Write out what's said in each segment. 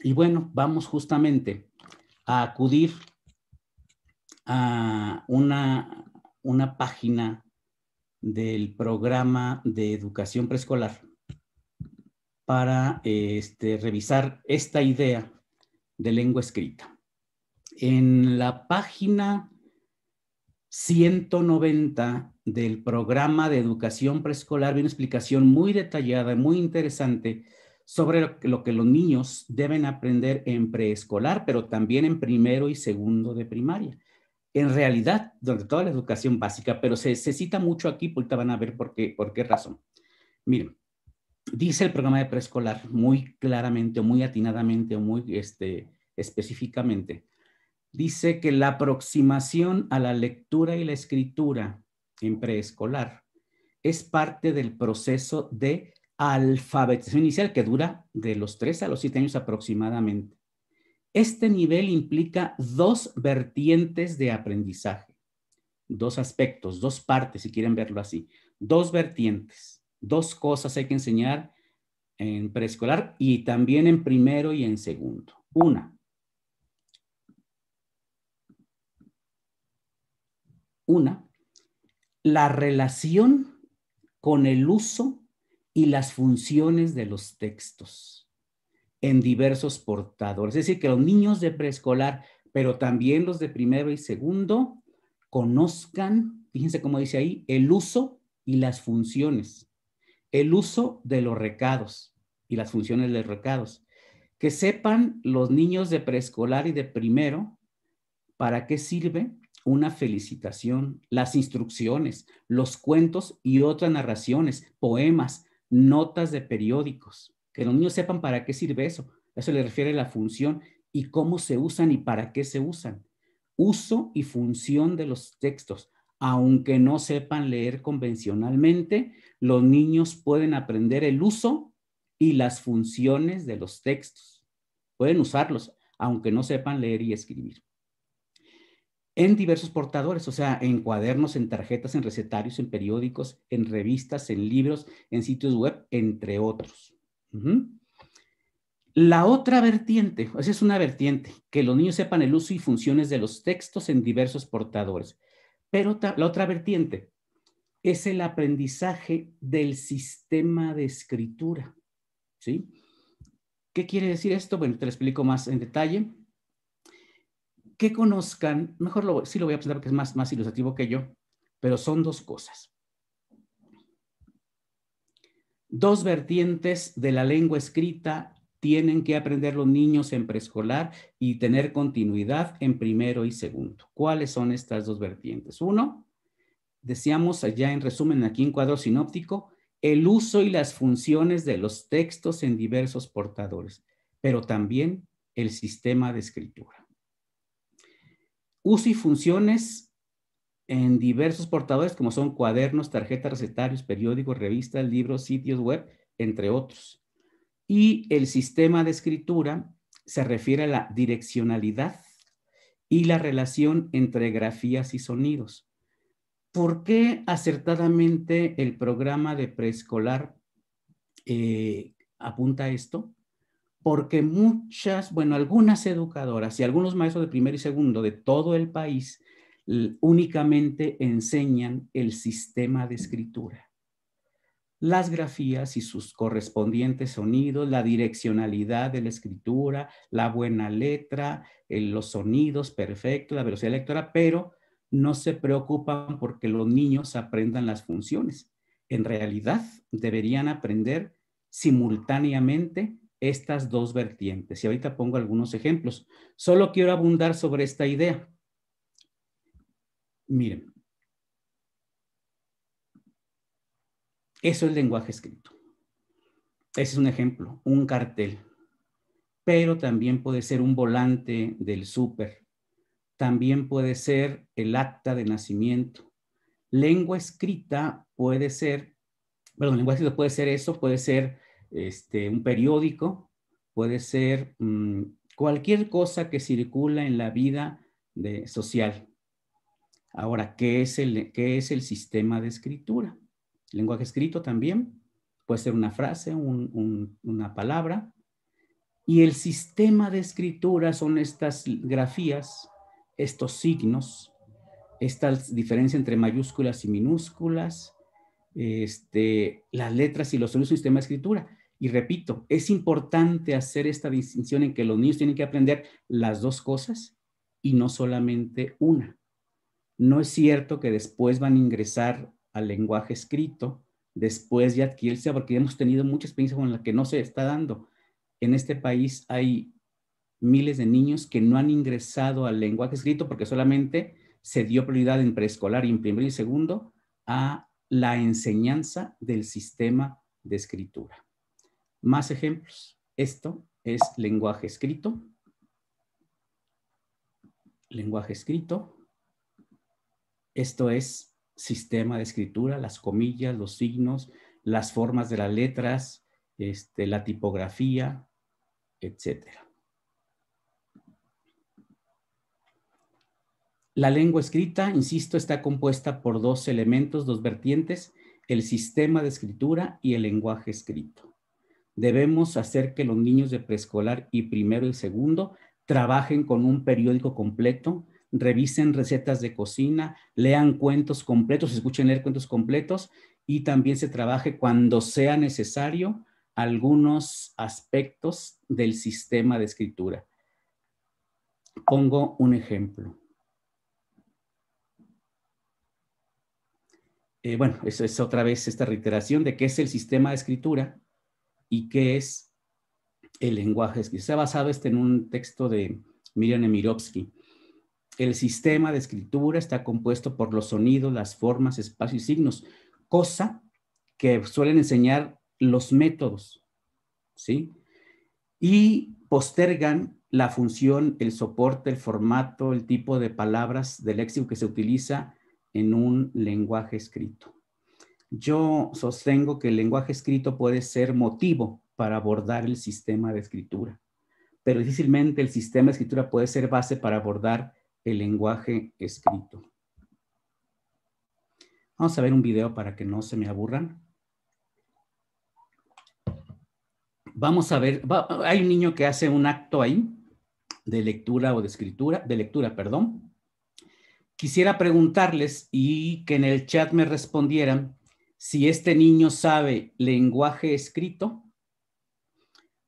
Y bueno, vamos justamente a acudir a una, página del programa de educación preescolar para este, revisar esta idea de lengua escrita. En la página 190 del programa de educación preescolar hay una explicación muy detallada, muy interesante sobre lo que los niños deben aprender en preescolar, pero también en primero y segundo de primaria. En realidad, donde toda la educación básica, pero se, necesita cita mucho aquí, porque pues, van a ver por qué, por qué razón. Miren, dice el programa de preescolar muy claramente, muy atinadamente, muy este, específicamente, dice que la aproximación a la lectura y la escritura en preescolar es parte del proceso de alfabetización inicial que dura de los 3 a los 7 años aproximadamente. Este nivel implica dos vertientes de aprendizaje, dos aspectos, dos partes, si quieren verlo así, dos vertientes, dos cosas hay que enseñar en preescolar y también en primero y en segundo. Una, una, la relación con el uso y las funciones de los textos en diversos portadores. Es decir, que los niños de preescolar, pero también los de primero y segundo, conozcan, fíjense cómo dice ahí, el uso y las funciones, el uso de los recados y las funciones de los recados. Que sepan los niños de preescolar y de primero para qué sirve una felicitación, las instrucciones, los cuentos y otras narraciones, poemas, notas de periódicos, que los niños sepan para qué sirve eso. Eso le refiere a la función y cómo se usan y para qué se usan. Uso y función de los textos. Aunque no sepan leer convencionalmente, los niños pueden aprender el uso y las funciones de los textos. Pueden usarlos, aunque no sepan leer y escribir en diversos portadores, o sea, en cuadernos, en tarjetas, en recetarios, en periódicos, en revistas, en libros, en sitios web, entre otros. La otra vertiente, esa es una vertiente, que los niños sepan el uso y funciones de los textos en diversos portadores. Pero la otra vertiente es el aprendizaje del sistema de escritura. ¿sí? ¿Qué quiere decir esto? Bueno, te lo explico más en detalle que conozcan, mejor sí lo voy a presentar porque es más, más ilustrativo que yo, pero son dos cosas. Dos vertientes de la lengua escrita tienen que aprender los niños en preescolar y tener continuidad en primero y segundo. ¿Cuáles son estas dos vertientes? Uno, decíamos allá en resumen aquí en cuadro sinóptico, el uso y las funciones de los textos en diversos portadores, pero también el sistema de escritura uso y funciones en diversos portadores como son cuadernos, tarjetas, recetarios, periódicos, revistas, libros, sitios web, entre otros. Y el sistema de escritura se refiere a la direccionalidad y la relación entre grafías y sonidos. ¿Por qué acertadamente el programa de preescolar eh, apunta a esto? porque muchas, bueno, algunas educadoras y algunos maestros de primer y segundo de todo el país únicamente enseñan el sistema de escritura. Las grafías y sus correspondientes sonidos, la direccionalidad de la escritura, la buena letra, los sonidos perfectos, la velocidad lectora, pero no se preocupan porque los niños aprendan las funciones. En realidad, deberían aprender simultáneamente estas dos vertientes. Y ahorita pongo algunos ejemplos. Solo quiero abundar sobre esta idea. Miren. Eso es lenguaje escrito. Ese es un ejemplo, un cartel. Pero también puede ser un volante del súper. También puede ser el acta de nacimiento. Lengua escrita puede ser, perdón, lenguaje escrita puede ser eso, puede ser este, un periódico, puede ser mm, cualquier cosa que circula en la vida social. Ahora, ¿qué es, el, ¿qué es el sistema de escritura? lenguaje escrito también, puede ser una frase, una palabra. Y el sistema de escritura son estas grafías, estos signos, esta diferencia entre mayúsculas y minúsculas, este, las letras y los sonidos un sistema de escritura. Y repito, es importante hacer esta distinción en que los niños tienen que aprender las dos cosas y no solamente una. No es cierto que después van a ingresar al lenguaje escrito, después ya adquirirse, porque hemos tenido mucha experiencia con la que no se está dando. En este país hay miles de niños que no han ingresado al lenguaje escrito porque solamente se dio prioridad en preescolar y en primer y segundo a la enseñanza del sistema de escritura. Más ejemplos. Esto es lenguaje escrito. Lenguaje escrito. Esto es sistema de escritura, las comillas, los signos, las formas de las letras, este, la tipografía, etcétera. La lengua escrita, insisto, está compuesta por dos elementos, dos vertientes, el sistema de escritura y el lenguaje escrito. Debemos hacer que los niños de preescolar y primero y segundo trabajen con un periódico completo, revisen recetas de cocina, lean cuentos completos, escuchen leer cuentos completos y también se trabaje cuando sea necesario algunos aspectos del sistema de escritura. Pongo un ejemplo. Eh, bueno, eso es otra vez esta reiteración de qué es el sistema de escritura y qué es el lenguaje. Se ha basado este en un texto de Miriam Emirovsky. El sistema de escritura está compuesto por los sonidos, las formas, espacios y signos, cosa que suelen enseñar los métodos, ¿sí? Y postergan la función, el soporte, el formato, el tipo de palabras del léxico que se utiliza en un lenguaje escrito. Yo sostengo que el lenguaje escrito puede ser motivo para abordar el sistema de escritura, pero difícilmente el sistema de escritura puede ser base para abordar el lenguaje escrito. Vamos a ver un video para que no se me aburran. Vamos a ver, hay un niño que hace un acto ahí de lectura o de escritura, de lectura, perdón. Quisiera preguntarles y que en el chat me respondieran si este niño sabe lenguaje escrito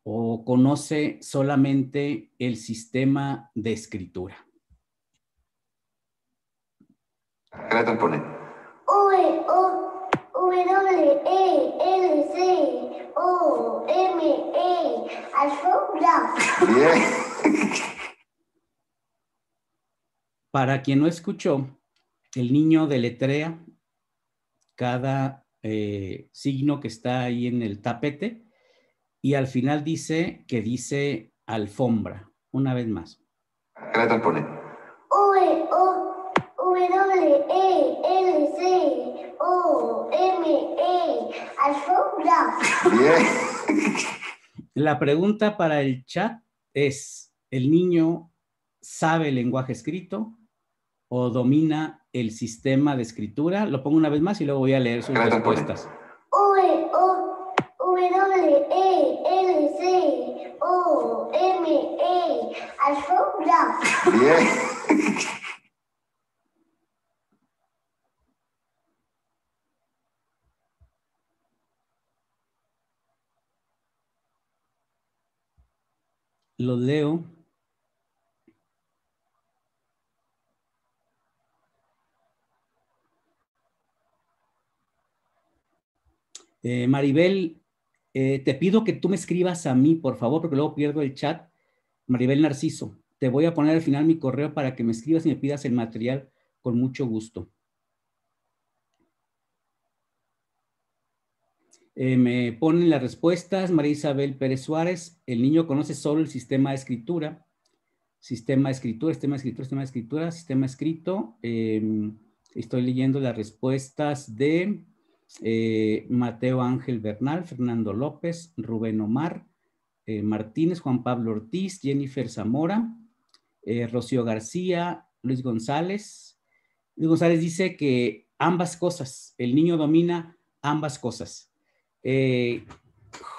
o conoce solamente el sistema de escritura. O, W, E, L, C, O, M, E, Para quien no escuchó, el niño deletrea cada eh, signo que está ahí en el tapete y al final dice que dice alfombra, una vez más. tal pone. O, E, O, W, E, L, C, O, M, E, alfombra. Bien. La pregunta para el chat es, ¿el niño sabe el lenguaje escrito o domina el sistema de escritura? Lo pongo una vez más y luego voy a leer sus respuestas. O, W, E, L, C, O, M, E, Bien. Lo leo. Eh, Maribel, eh, te pido que tú me escribas a mí, por favor, porque luego pierdo el chat. Maribel Narciso, te voy a poner al final mi correo para que me escribas y me pidas el material con mucho gusto. Eh, me ponen las respuestas María Isabel Pérez Suárez. El niño conoce solo el sistema de escritura. Sistema de escritura, sistema de escritura, sistema de escritura, sistema escrito. Em, estoy leyendo las respuestas de eh, Mateo Ángel Bernal, Fernando López, Rubén Omar eh, Martínez, Juan Pablo Ortiz, Jennifer Zamora, eh, Rocío García, Luis González. Luis González dice que ambas cosas, el niño domina ambas cosas.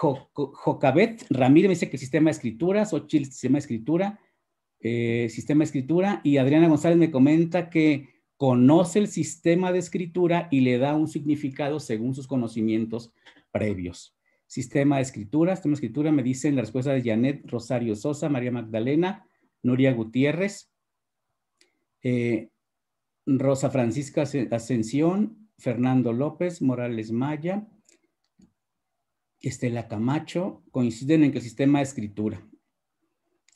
Jocabet Ramírez me dice que el sistema de escritura, Xochitl, sistema de escritura, sistema de escritura, y Adriana González me comenta que conoce el sistema de escritura y le da un significado según sus conocimientos previos. Sistema de escritura, sistema de escritura, me dicen la respuesta de Janet Rosario Sosa, María Magdalena, Nuria Gutiérrez, eh, Rosa Francisca Ascensión, Fernando López, Morales Maya, Estela Camacho, coinciden en que el sistema de escritura.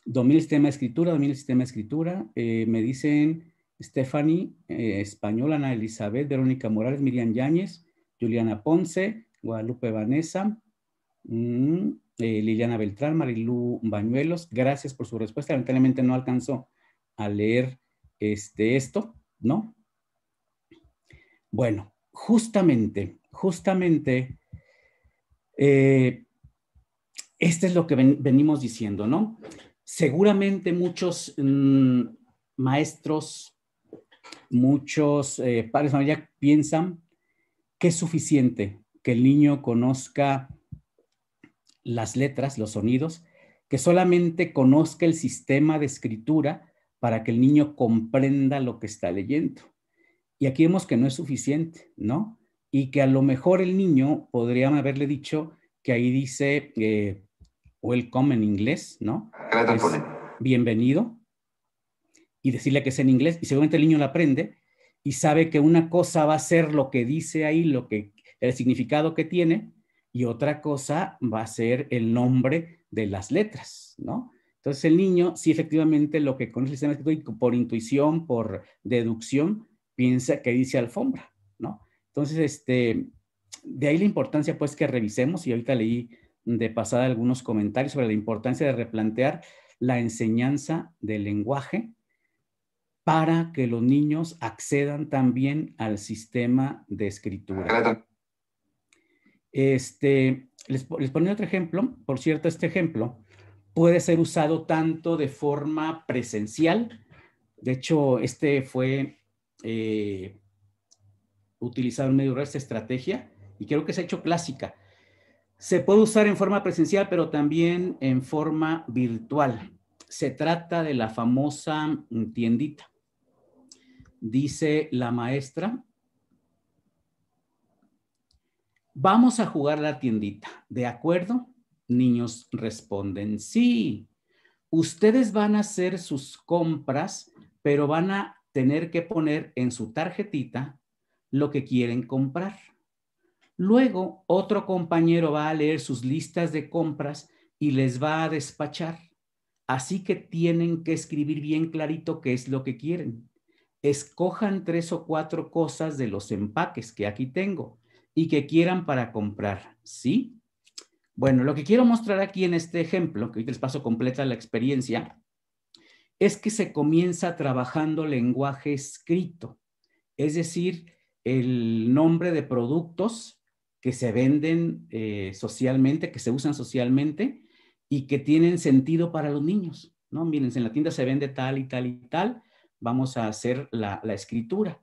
Domina el sistema de escritura, domina el sistema de escritura. Eh, me dicen Stephanie eh, española, Ana Elizabeth, Verónica Morales, Miriam Yáñez, Juliana Ponce, Guadalupe Vanessa, mm, eh, Liliana Beltrán, Marilu Bañuelos. Gracias por su respuesta. Lamentablemente no alcanzó a leer este, esto, ¿no? Bueno, justamente, justamente, este es lo que venimos diciendo, ¿no? Seguramente muchos mm, maestros, muchos eh, padres ya piensan que es suficiente que el niño conozca las letras, los sonidos, que solamente conozca el sistema de escritura para que el niño comprenda lo que está leyendo. Y aquí vemos que no es suficiente, ¿no? Y que a lo mejor el niño podría haberle dicho que ahí dice eh, welcome en inglés, ¿no? bienvenido, y decirle que es en inglés y seguramente el niño lo aprende y sabe que una cosa va a ser lo que dice ahí, lo que el significado que tiene y otra cosa va a ser el nombre de las letras, ¿no? Entonces el niño, sí efectivamente lo que conoce el sistema escrito por intuición, por deducción, piensa que dice alfombra, ¿no? Entonces, este, de ahí la importancia pues que revisemos y ahorita leí de pasada algunos comentarios sobre la importancia de replantear la enseñanza del lenguaje para que los niños accedan también al sistema de escritura. Este, les, les otro ejemplo. Por cierto, este ejemplo puede ser usado tanto de forma presencial. De hecho, este fue eh, utilizado en medio de esta estrategia y creo que se ha hecho clásica. Se puede usar en forma presencial, pero también en forma virtual. Se trata de la famosa mm, tiendita dice la maestra, vamos a jugar la tiendita, ¿de acuerdo? Niños responden, sí, ustedes van a hacer sus compras, pero van a tener que poner en su tarjetita lo que quieren comprar. Luego, otro compañero va a leer sus listas de compras y les va a despachar. Así que tienen que escribir bien clarito qué es lo que quieren escojan tres o cuatro cosas de los empaques que aquí tengo y que quieran para comprar, ¿sí? Bueno, lo que quiero mostrar aquí en este ejemplo, que hoy les paso completa la experiencia, es que se comienza trabajando lenguaje escrito, es decir, el nombre de productos que se venden eh, socialmente, que se usan socialmente y que tienen sentido para los niños, ¿no? Miren, en la tienda se vende tal y tal y tal, vamos a hacer la, escritura.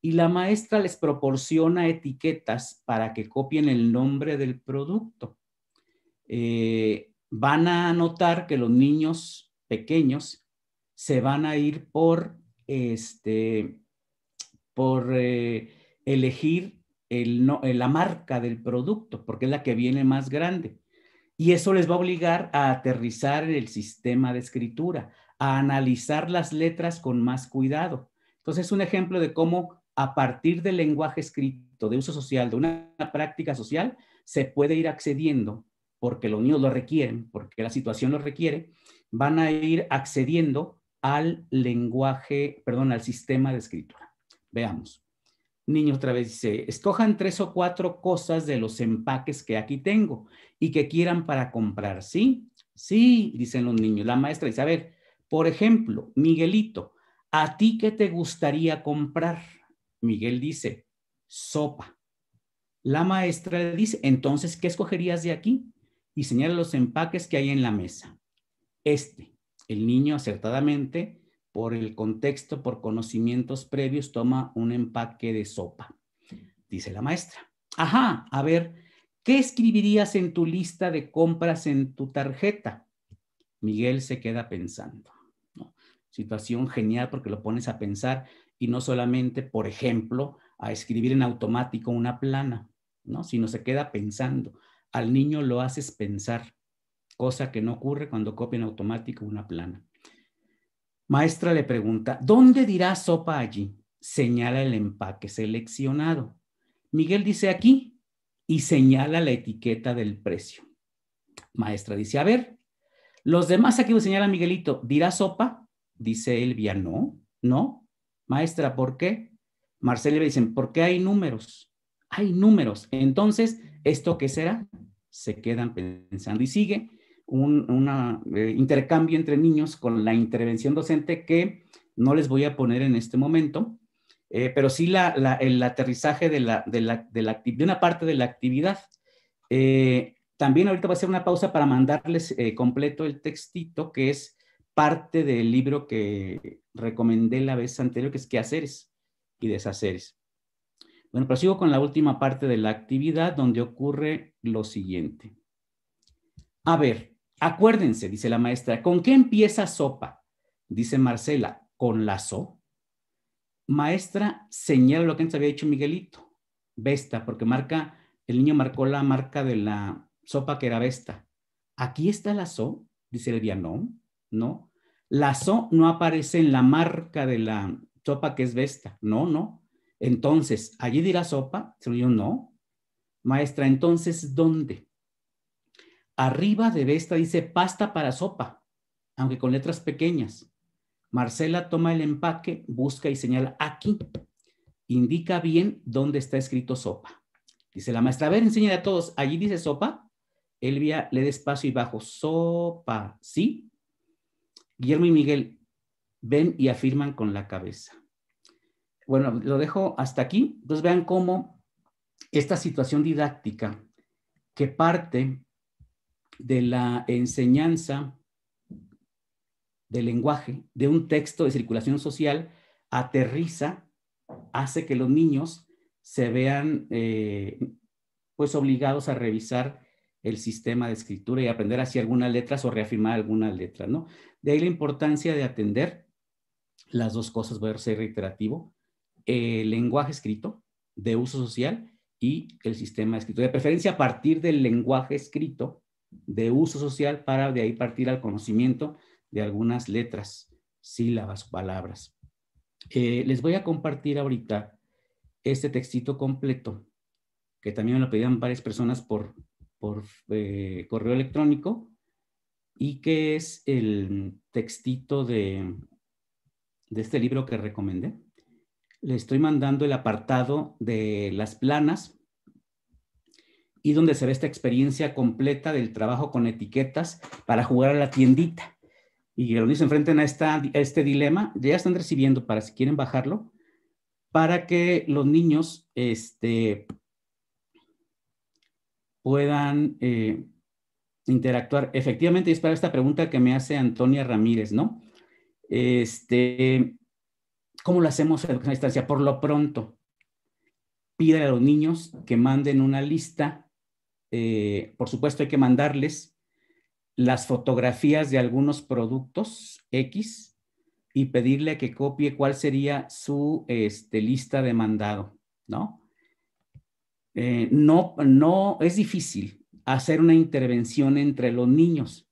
Y la maestra les proporciona etiquetas para que copien el nombre del producto. Eh, van a notar que los niños pequeños se van a ir por, este, por eh, elegir el, no, eh, la marca del producto, porque es la que viene más grande. Y eso les va a obligar a aterrizar en el sistema de escritura, a analizar las letras con más cuidado. Entonces, es un ejemplo de cómo a partir del lenguaje escrito, de uso social, de una, práctica social, se puede ir accediendo, porque los niños lo requieren, porque la situación lo requiere, van a ir accediendo al lenguaje, perdón, al sistema de escritura. Veamos. Niño otra vez dice, escojan tres o cuatro cosas de los empaques que aquí tengo y que quieran para comprar, ¿sí? Sí, dicen los niños. La maestra dice, a ver, por ejemplo, Miguelito, ¿a ti qué te gustaría comprar? Miguel dice, sopa. La maestra le dice, entonces, ¿qué escogerías de aquí? Y señala los empaques que hay en la mesa. Este, el niño acertadamente, por el contexto, por conocimientos previos, toma un empaque de sopa. Dice la maestra, ajá, a ver, ¿qué escribirías en tu lista de compras en tu tarjeta? Miguel se queda pensando situación genial porque lo pones a pensar y no solamente, por ejemplo, a escribir en automático una plana, ¿no? Sino se queda pensando. Al niño lo haces pensar, cosa que no ocurre cuando copia en automático una plana. Maestra le pregunta, ¿dónde dirá sopa allí? Señala el empaque seleccionado. Miguel dice aquí y señala la etiqueta del precio. Maestra dice, a ver, los demás aquí lo señala Miguelito, dirá sopa, Dice Elvia, no, no. Maestra, ¿por qué? Marcela le dicen, porque hay números? Hay números. Entonces, ¿esto qué será? Se quedan pensando y sigue un eh, intercambio entre niños con la intervención docente que no les voy a poner en este momento, eh, pero sí el aterrizaje de, la, de, una parte de la actividad. Eh, también ahorita voy a hacer una pausa para mandarles completo el textito que es parte del libro que recomendé la vez anterior, que es qué haceres y deshaceres. Bueno, prosigo con la última parte de la actividad donde ocurre lo siguiente. A ver, acuérdense, dice la maestra, ¿con qué empieza sopa? Dice Marcela, con la so. Maestra, señala lo que antes había dicho Miguelito, Vesta, porque marca, el niño marcó la marca de la sopa que era Vesta. Aquí está la so, dice el no, no. La so no aparece en la marca de la sopa que es Vesta, no, no. Entonces, allí dirá sopa, yo no. Maestra, entonces, ¿dónde? Arriba de Vesta dice pasta para sopa, aunque con letras pequeñas. Marcela toma el empaque, busca y señala aquí. Indica bien dónde está escrito sopa. Dice la maestra, a ver, enseña a todos. Allí dice sopa. Elvia le despacio y bajo, sopa, ¿sí? Guillermo y Miguel ven y afirman con la cabeza. Bueno, lo dejo hasta aquí. Entonces vean cómo esta situación didáctica que parte de la enseñanza del lenguaje, de un texto de circulación social, aterriza, hace que los niños se vean eh, pues obligados a revisar el sistema de escritura y aprender así algunas letras o reafirmar algunas letras, ¿no? De ahí la importancia de atender las dos cosas, voy a ser reiterativo, el lenguaje escrito de uso social y el sistema escrito, De preferencia a partir del lenguaje escrito de uso social para de ahí partir al conocimiento de algunas letras, sílabas, palabras. Eh, les voy a compartir ahorita este textito completo, que también me lo pedían varias personas por, por eh, correo electrónico y que es el textito de, este libro que recomendé. Le estoy mandando el apartado de las planas y donde se ve esta experiencia completa del trabajo con etiquetas para jugar a la tiendita. Y los niños se enfrenten a, esta, este dilema, ya están recibiendo para si quieren bajarlo, para que los niños este, puedan eh, interactuar. Efectivamente, es para esta pregunta que me hace Antonia Ramírez, ¿no? Este, ¿Cómo lo hacemos a distancia? Por lo pronto, pide a los niños que manden una lista. Eh, por supuesto, hay que mandarles las fotografías de algunos productos X y pedirle que copie cuál sería su este, lista de mandado, ¿no? Eh, no, no es difícil hacer una intervención entre los niños,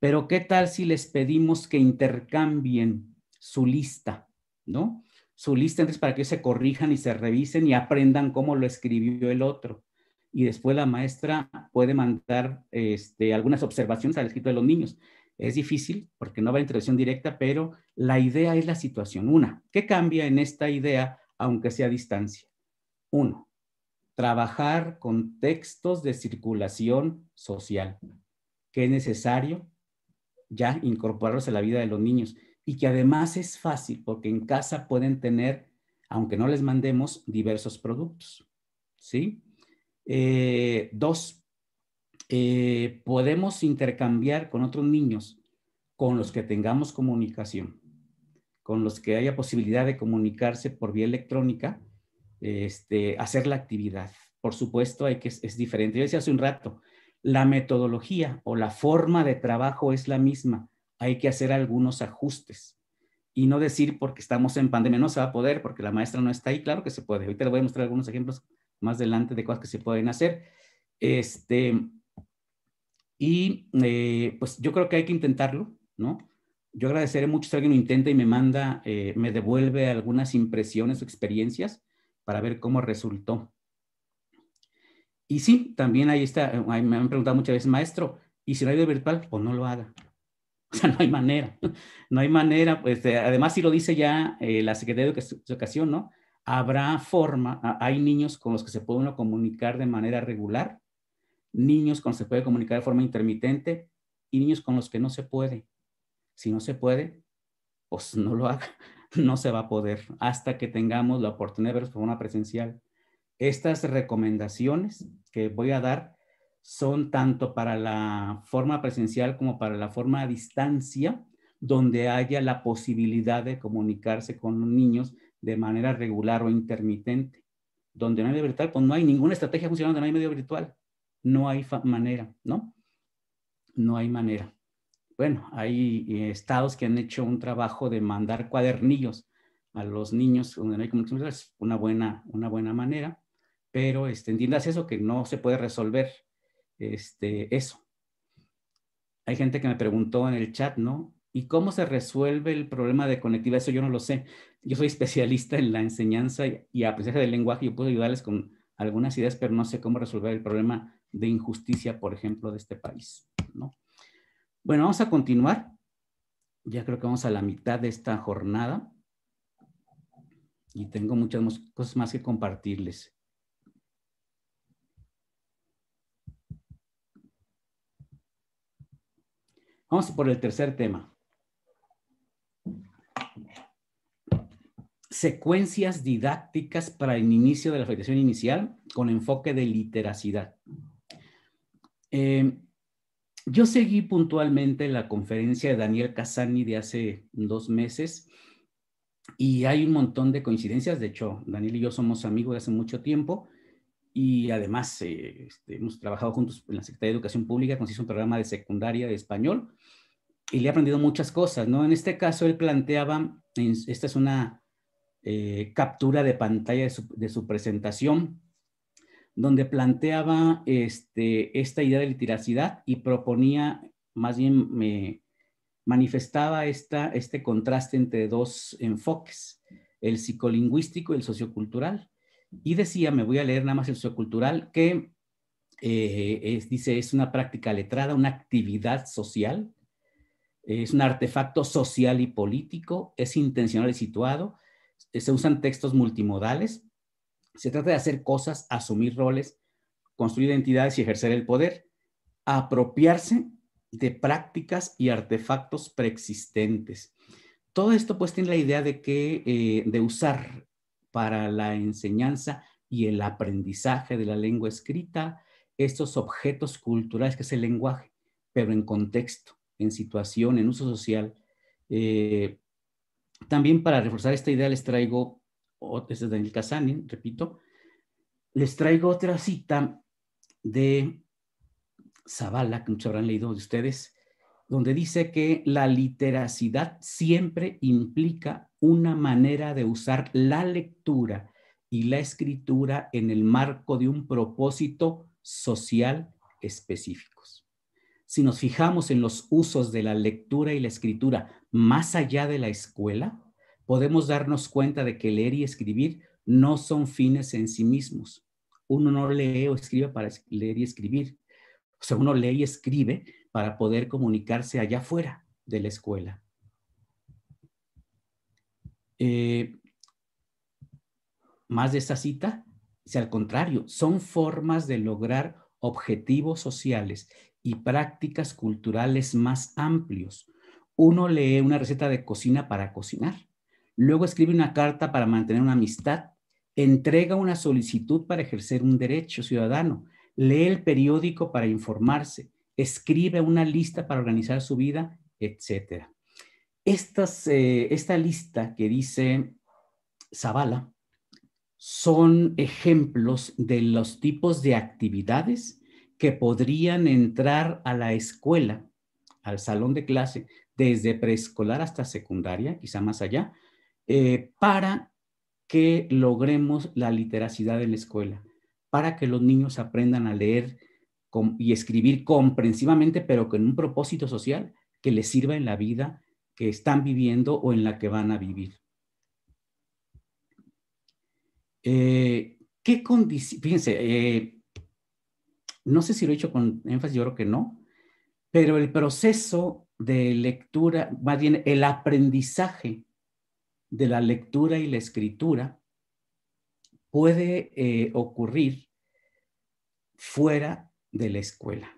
pero ¿qué tal si les pedimos que intercambien su lista, ¿no? Su lista es para que se corrijan y se revisen y aprendan cómo lo escribió el otro. Y después la maestra puede mandar este, algunas observaciones al escrito de los niños. Es difícil porque no va a intervención directa, pero la idea es la situación. Una, ¿qué cambia en esta idea aunque sea a distancia? Uno, trabajar con textos de circulación social, que es necesario ya incorporarlos a la vida de los niños y que además es fácil porque en casa pueden tener, aunque no les mandemos, diversos productos. ¿Sí? Eh, dos, eh, podemos intercambiar con otros niños con los que tengamos comunicación, con los que haya posibilidad de comunicarse por vía electrónica este, hacer la actividad. Por supuesto, hay que, es diferente. Yo decía hace un rato, la metodología o la forma de trabajo es la misma. Hay que hacer algunos ajustes y no decir porque estamos en pandemia no se va a poder porque la maestra no está ahí. Claro que se puede. Ahorita le voy a mostrar algunos ejemplos más adelante de cosas que se pueden hacer. Este, y eh, pues yo creo que hay que intentarlo, ¿no? Yo agradeceré mucho si alguien lo intenta y me manda, eh, me devuelve algunas impresiones o experiencias para ver cómo resultó. Y sí, también ahí está, me han preguntado muchas veces, maestro, ¿y si no hay de virtual? Pues no lo haga. O sea, no hay manera, no hay manera. Pues, eh, además, si lo dice ya eh, la Secretaría de Educación, ¿no? Habrá forma, hay niños con los que se puede uno comunicar de manera regular, niños con los que se puede comunicar de forma intermitente y niños con los que no se puede. Si no se puede, pues no lo haga no se va a poder hasta que tengamos la oportunidad de verlos por forma presencial. Estas recomendaciones que voy a dar son tanto para la forma presencial como para la forma a distancia, donde haya la posibilidad de comunicarse con niños de manera regular o intermitente. Donde no hay medio virtual, pues no hay ninguna estrategia funcionando, no hay medio virtual. No hay manera, ¿no? No hay manera bueno, hay eh, estados que han hecho un trabajo de mandar cuadernillos a los niños donde no hay es una buena, una buena manera, pero este, entiendas eso, que no se puede resolver este, eso. Hay gente que me preguntó en el chat, ¿no? ¿Y cómo se resuelve el problema de conectividad? Eso yo no lo sé. Yo soy especialista en la enseñanza y aprendizaje del lenguaje. Yo puedo ayudarles con algunas ideas, pero no sé cómo resolver el problema de injusticia, por ejemplo, de este país, ¿no? Bueno, vamos a continuar. Ya creo que vamos a la mitad de esta jornada. Y tengo muchas cosas más que compartirles. Vamos por el tercer tema. Secuencias didácticas para el inicio de la afectación inicial con enfoque de literacidad. Eh, yo seguí puntualmente la conferencia de Daniel Casani de hace dos meses y hay un montón de coincidencias. De hecho, Daniel y yo somos amigos de hace mucho tiempo y además eh, este, hemos trabajado juntos en la Secretaría de Educación Pública, con hizo un programa de secundaria de español y le he aprendido muchas cosas, ¿no? En este caso, él planteaba, esta es una eh, captura de pantalla de su presentación donde planteaba este, esta idea de literacidad y proponía, más bien me manifestaba esta, este contraste entre dos enfoques, el psicolingüístico y el sociocultural. Y decía, me voy a leer nada más el sociocultural, que eh, dice es una práctica letrada, una actividad social, es un artefacto social y político, es intencional y situado, se usan textos multimodales, se trata de hacer cosas, asumir roles, construir identidades y ejercer el poder, apropiarse de prácticas y artefactos preexistentes. Todo esto pues tiene la idea de que eh, de usar para la enseñanza y el aprendizaje de la lengua escrita estos objetos culturales que es el lenguaje, pero en contexto, en situación, en uso social. Eh, también para reforzar esta idea les traigo este es Daniel Kazanin, ¿eh? repito, les traigo otra cita de Zavala, que muchos habrán leído de ustedes, donde dice que la literacidad siempre implica una manera de usar la lectura y la escritura en el marco de un propósito social específicos. Si nos fijamos en los usos de la lectura y la escritura más allá de la escuela, podemos darnos cuenta de que leer y escribir no son fines en sí mismos. Uno no lee o escribe para leer y escribir. O sea, uno lee y escribe para poder comunicarse allá afuera de la escuela. Eh, más de esta cita, si al contrario, son formas de lograr objetivos sociales y prácticas culturales más amplios. Uno lee una receta de cocina para cocinar, Luego escribe una carta para mantener una amistad. Entrega una solicitud para ejercer un derecho ciudadano. Lee el periódico para informarse. Escribe una lista para organizar su vida, etc. Eh, esta lista que dice Zavala son ejemplos de los tipos de actividades que podrían entrar a la escuela, al salón de clase, desde preescolar hasta secundaria, quizá más allá, eh, para que logremos la literacidad en la escuela, para que los niños aprendan a leer y escribir comprensivamente, pero con un propósito social que les sirva en la vida que están viviendo o en la que van a vivir. Eh, ¿Qué condiciones? Fíjense, eh, no sé si lo he hecho con énfasis, yo creo que no, pero el proceso de lectura, más bien el aprendizaje de la lectura y la escritura puede eh, ocurrir fuera de la escuela.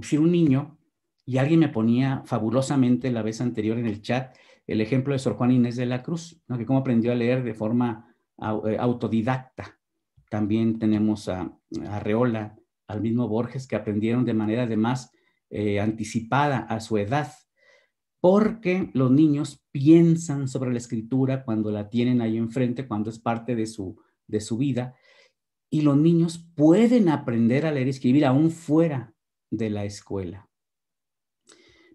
Si un niño, y alguien me ponía fabulosamente la vez anterior en el chat el ejemplo de Sor Juan Inés de la Cruz, que cómo aprendió a leer de forma eh, autodidacta. También tenemos a, Reola, al mismo Borges, que aprendieron de manera además eh, anticipada a su edad porque los niños piensan sobre la escritura cuando la tienen ahí enfrente, cuando es parte de su, de su vida, y los niños pueden aprender a leer y escribir aún fuera de la escuela.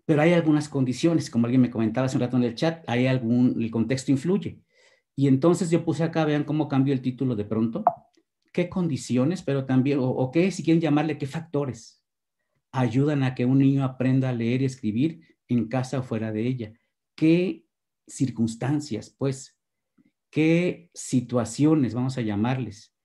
Pero hay algunas condiciones, como alguien me comentaba hace un rato en el chat, hay algún, el contexto influye. Y entonces yo puse acá, vean cómo cambio el título de pronto, qué condiciones, pero también, o qué, si quieren llamarle, qué factores ayudan a que un niño aprenda a leer y escribir en casa o fuera de ella. ¿Qué circunstancias, pues? ¿Qué situaciones, vamos a llamarles?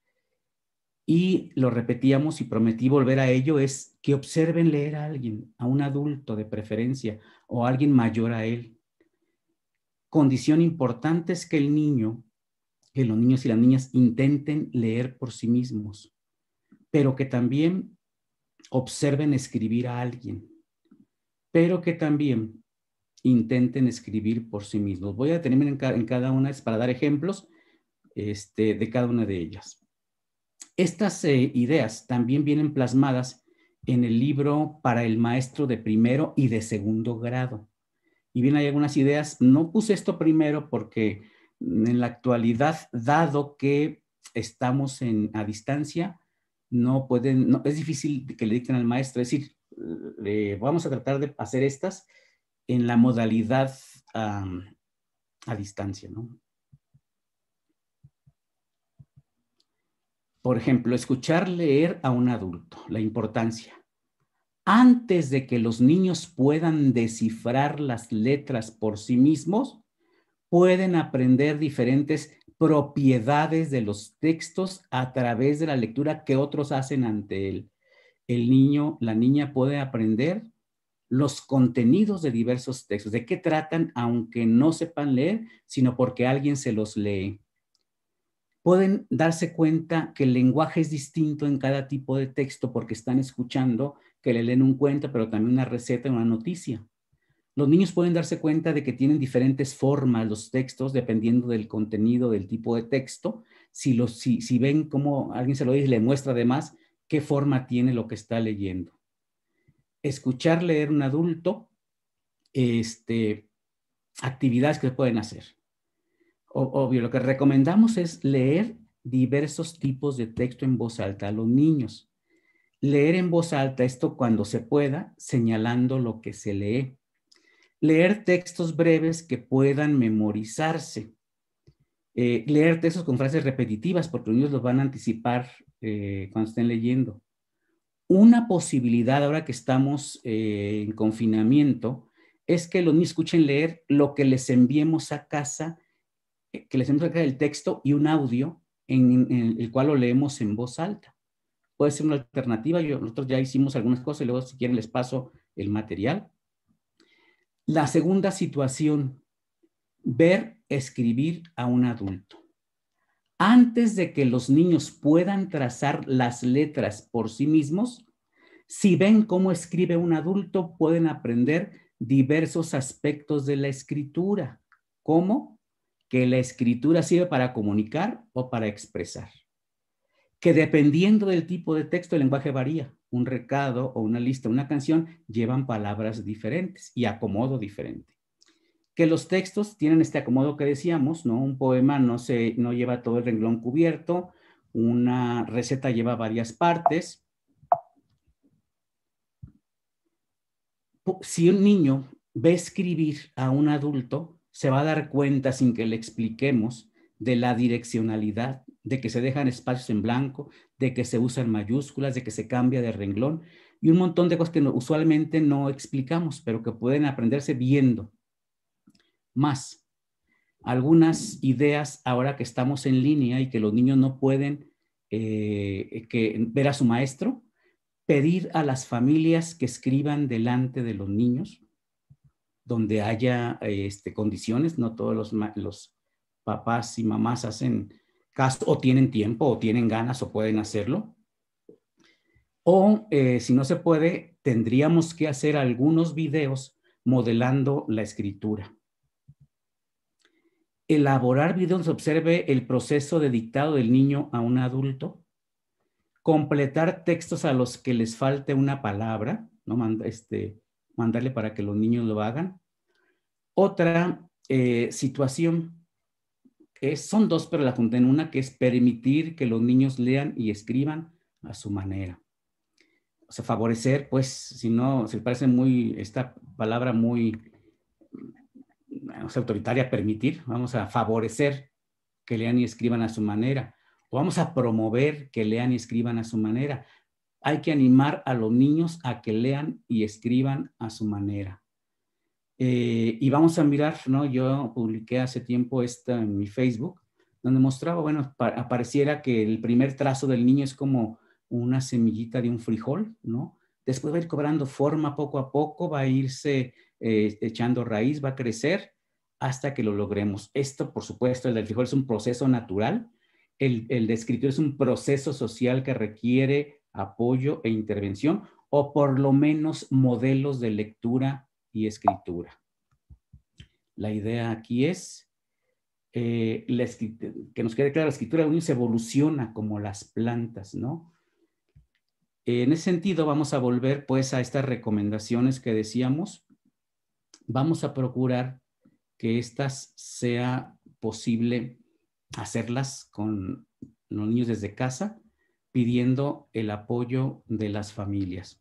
Y lo repetíamos y prometí volver a ello, es que observen leer a alguien, a un adulto de preferencia o a alguien mayor a él. Condición importante es que el niño, que los niños y las niñas intenten leer por sí mismos, pero que también observen escribir a alguien, pero que también intenten escribir por sí mismos. Voy a detenerme en, cada una es para dar ejemplos este, de cada una de ellas. Estas eh, ideas también vienen plasmadas en el libro para el maestro de primero y de segundo grado. Y bien, hay algunas ideas. No puse esto primero porque en la actualidad, dado que estamos en, a distancia, no pueden, no, es difícil que le dicten al maestro, decir, eh, vamos a tratar de hacer estas en la modalidad a distancia, ¿no? Por ejemplo, escuchar leer a un adulto, la importancia. Antes de que los niños puedan descifrar las letras por sí mismos, pueden aprender diferentes propiedades de los textos a través de la lectura que otros hacen ante él el niño, la niña puede aprender los contenidos de diversos textos, de qué tratan, aunque no sepan leer, sino porque alguien se los lee. Pueden darse cuenta que el lenguaje es distinto en cada tipo de texto porque están escuchando que le leen un cuento, pero también una receta, una noticia. Los niños pueden darse cuenta de que tienen diferentes formas los textos dependiendo del contenido, del tipo de texto. Si, los, si, ven cómo alguien se lo dice, le muestra además, qué forma tiene lo que está leyendo. Escuchar leer un adulto, este, actividades que pueden hacer. obvio, lo que recomendamos es leer diversos tipos de texto en voz alta a los niños. Leer en voz alta esto cuando se pueda, señalando lo que se lee. Leer textos breves que puedan memorizarse. Eh, leer textos con frases repetitivas, porque los niños los van a anticipar eh, cuando estén leyendo. Una posibilidad ahora que estamos eh, en confinamiento es que los niños escuchen leer lo que les enviemos a casa, eh, que les enviemos acá el texto y un audio en, el cual lo leemos en voz alta. Puede ser una alternativa, nosotros ya hicimos algunas cosas y luego si quieren les paso el material. La segunda situación, ver escribir a un adulto antes de que los niños puedan trazar las letras por sí mismos, si ven cómo escribe un adulto, pueden aprender diversos aspectos de la escritura, como que la escritura sirve para comunicar o para expresar, que dependiendo del tipo de texto el lenguaje varía, un recado o una lista, una canción llevan palabras diferentes y acomodo diferente que los textos tienen este acomodo que decíamos, ¿no? Un poema no, se, no lleva todo el renglón cubierto, una receta lleva varias partes. Si un niño ve escribir a un adulto, se va a dar cuenta sin que le expliquemos de la direccionalidad, de que se dejan espacios en blanco, de que se usan mayúsculas, de que se cambia de renglón y un montón de cosas que usualmente no explicamos, pero que pueden aprenderse viendo más. Algunas ideas ahora que estamos en línea y que los niños no pueden eh, ver a su maestro, pedir a las familias que escriban delante de los niños, donde haya este, condiciones, no todos los, papás y mamás hacen caso o tienen tiempo o tienen ganas o pueden hacerlo. O eh, si no se puede, tendríamos que hacer algunos videos modelando la escritura elaborar videos se observe el proceso de dictado del niño a un adulto, completar textos a los que les falte una palabra, ¿no? este, mandarle para que los niños lo hagan. Otra eh, situación, son dos, pero la junté en una, que es permitir que los niños lean y escriban a su manera. O sea, favorecer, pues, si no, se parece muy, esta palabra muy vamos autoritaria permitir, vamos a favorecer que lean y escriban a su manera, o vamos a promover que lean y escriban a su manera. Hay que animar a los niños a que lean y escriban a su manera. Eh, y vamos a mirar, ¿no? Yo publiqué hace tiempo esta en mi Facebook, donde mostraba, bueno, apareciera que el primer trazo del niño es como una semillita de un frijol, ¿no? Después va a ir cobrando forma poco a poco, va a irse eh, echando raíz, va a crecer hasta que lo logremos. Esto, por supuesto, el del frijol es un proceso natural, el, el de escritura es un proceso social que requiere apoyo e intervención, o por lo menos modelos de lectura y escritura. La idea aquí es eh, que nos quede claro, la escritura de se evoluciona como las plantas, ¿no? En ese sentido, vamos a volver pues a estas recomendaciones que decíamos. Vamos a procurar que estas sea posible hacerlas con los niños desde casa, pidiendo el apoyo de las familias.